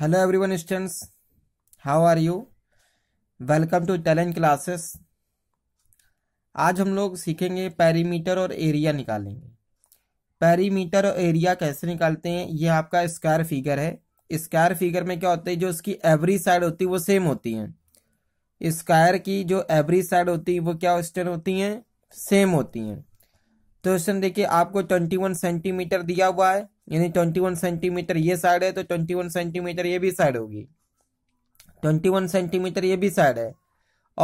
hello everyone students how are you welcome to talent classes आज हम लोग सीखेंगे पैरीमीटर और एरिया निकालेंगे पैरीमीटर और एरिया कैसे निकालते हैं ये आपका स्क्वायर फिगर है स्क्वायर फिगर में क्या होता है जो इसकी एवरी साइड होती है वो सेम होती हैं स्क्वायर की जो एवरी साइड होती है वो क्या स्टेन होती हैं सेम होती हैं तो क्वेश्चन देखिए आपको 21 सेंटीमीटर दिया हुआ है यानी 21 सेंटीमीटर ये साइड है तो 21 सेंटीमीटर ये भी साइड होगी 21 सेंटीमीटर ये भी साइड है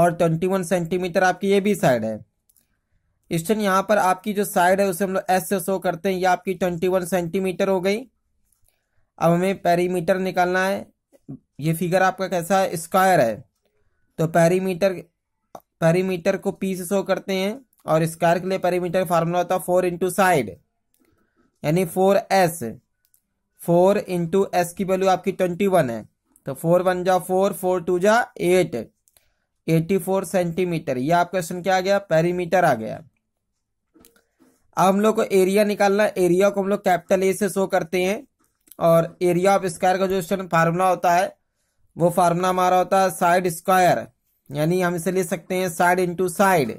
और 21 सेंटीमीटर आपकी ये भी साइड है क्वेश्चन यहाँ पर आपकी जो साइड है उसे हम लोग एस से शो करते हैं ये आपकी 21 सेंटीमीटर हो गई अब हमें पेरीमीटर निकालना है ये फिगर आपका कैसा है स्क्वायर है तो पेरीमीटर पेरीमीटर को पी से शो करते हैं और स्क्वायर के लिए पेरीमीटर फार्मूला होता है फोर इंटू साइड यानी four S four into S की वैल्यू आपकी ट्वेंटी वन है तो फोर वन जा फोर फोर टू जा एट एटी फोर सेंटीमीटर ये आपका क्वेश्चन क्या आ गया पेरीमीटर आ गया अब हम लोग को एरिया निकालना एरिया को हम लोग कैपिटल ए से शो करते हैं और एरिया ऑफ स्क्वायर का जो क्वेश्चन फार्मूला होता है वो फार्मूला हमारा होता है साइड स्क्वायर यानी हम इसे ले सकते हैं साइड इंटू साइड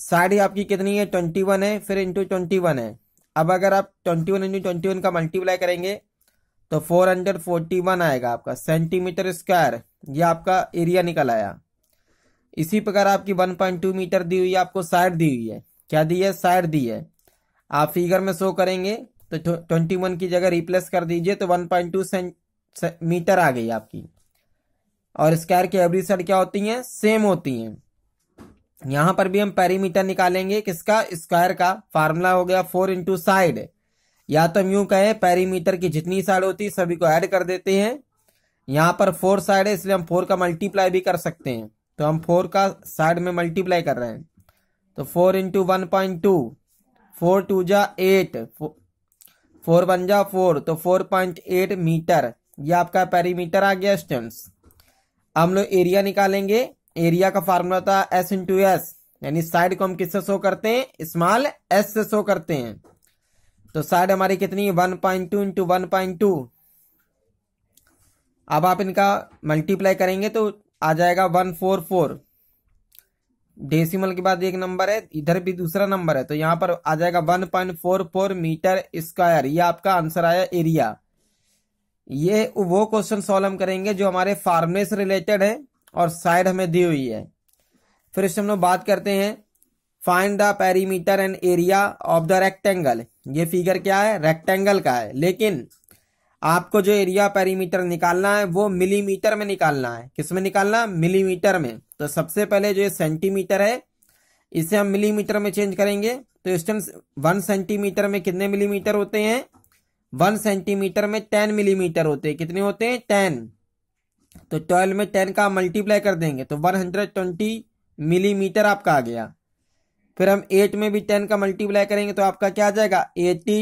साड़ी आपकी कितनी है ट्वेंटी वन है फिर इंटू ट्वेंटी वन है अब अगर आप twenty one into twenty one का मल्टीप्लाई करेंगे तो फोर हंड्रेड फोर्टी वन आएगा आपका सेंटीमीटर स्क्वायर ये आपका एरिया निकल आया इसी प्रकार आपकी वन पॉइंट टू मीटर दी हुई है आपको साइड दी हुई है क्या दी है साइड दी है आप फिगर में शो करेंगे तो ट्वेंटी वन की जगह रिप्लेस कर दीजिए तो वन पॉइंट टू मीटर आ गई आपकी और स्क्वायर की एवरी साइड क्या होती है सेम होती हैं यहां पर भी हम पेरीमीटर निकालेंगे किसका स्क्वायर का फार्मूला हो गया फोर इंटू साइड या तो हम यू कहें पेरीमीटर की जितनी साइड होती है सभी को ऐड कर देते हैं यहां पर फोर साइड है इसलिए हम फोर का मल्टीप्लाई भी कर सकते हैं तो हम फोर का साइड में मल्टीप्लाई कर रहे हैं तो four into one point two four two जा एट फोर वन जा फोर तो फोर पॉइंट एट मीटर ये आपका पेरीमीटर आ गया स्टेंस हम लोग एरिया निकालेंगे एरिया का फार्मूला था एस इंटू एस यानी साइड को हम किससे शो करते हैं स्मॉल एस से शो करते हैं तो साइड हमारी कितनी one point two into one point two अब आप इनका मल्टीप्लाई करेंगे तो आ जाएगा वन फोर फोर डेसिमल के बाद एक नंबर है इधर भी दूसरा नंबर है तो यहाँ पर आ जाएगा one point four four metre square ये आपका आंसर आया एरिया ये वो क्वेश्चन सॉल्व हम करेंगे जो हमारे फार्मे से रिलेटेड है और साइड हमें दी हुई है फिर इससे हम लोग बात करते हैं find the perimeter and area of the rectangle ये फिगर क्या है रेक्टेंगल का है लेकिन आपको जो एरिया पेरीमीटर निकालना है वो मिलीमीटर में निकालना है किस में निकालना मिलीमीटर में तो सबसे पहले जो ये सेंटीमीटर है इसे हम मिलीमीटर में चेंज करेंगे तो इस टाइम वन सेंटीमीटर में कितने मिलीमीटर होते हैं वन सेंटीमीटर में टेन मिलीमीटर होते हैं कितने होते हैं टेन तो ट्वेल्व में टेन का मल्टीप्लाई कर देंगे तो वन हंड्रेड ट्वेंटी मिलीमीटर आपका आ गया फिर हम एट में भी टेन का मल्टीप्लाई करेंगे तो आपका क्या आ जाएगा एटी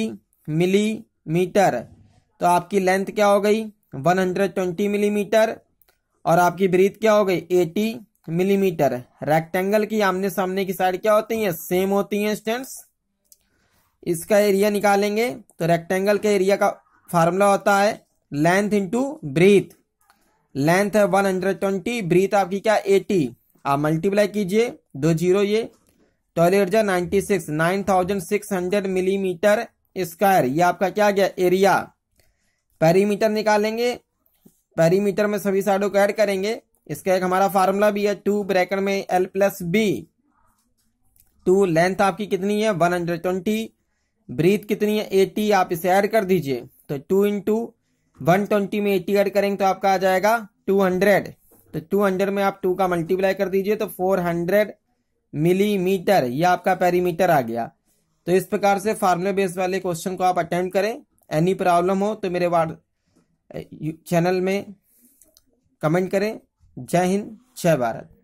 मिलीमीटर तो आपकी लेंथ क्या हो गई वन हंड्रेड ट्वेंटी मिलीमीटर और आपकी ब्रीथ क्या हो गई एटी मिलीमीटर रेक्टेंगल की आमने सामने की साइड क्या होती है सेम होती है स्टेंट्स इसका एरिया निकालेंगे तो रेक्टेंगल के एरिया का फार्मूला होता है लेंथ इंटू ब्रीथ लेंथ है वन हंड्रेड ट्वेंटी ब्रीथ आपकी क्या एटी आप मल्टीप्लाई कीजिए दो जीरो ये टॉयलेट six nine thousand six hundred millimetre square ये आपका क्या गया एरिया पेरीमीटर निकालेंगे पेरीमीटर में सभी साइडों को ऐड करेंगे इसका एक हमारा फार्मूला भी है टू ब्रैकेट में L plus B two length आपकी कितनी है वन हंड्रेड ट्वेंटी ब्रीथ कितनी है एटी आप इसे ऐड कर दीजिए तो टू इंटू 120 में 80 ऐड करेंगे तो आपका आ जाएगा 200 तो 200 में आप 2 का मल्टीप्लाई कर दीजिए तो 400 मिलीमीटर ये आपका पेरीमीटर आ गया तो इस प्रकार से फार्मूले बेस वाले क्वेश्चन को आप अटेम्प्ट करें एनी प्रॉब्लम हो तो मेरे वार्ड चैनल में कमेंट करें जय हिंद जय भारत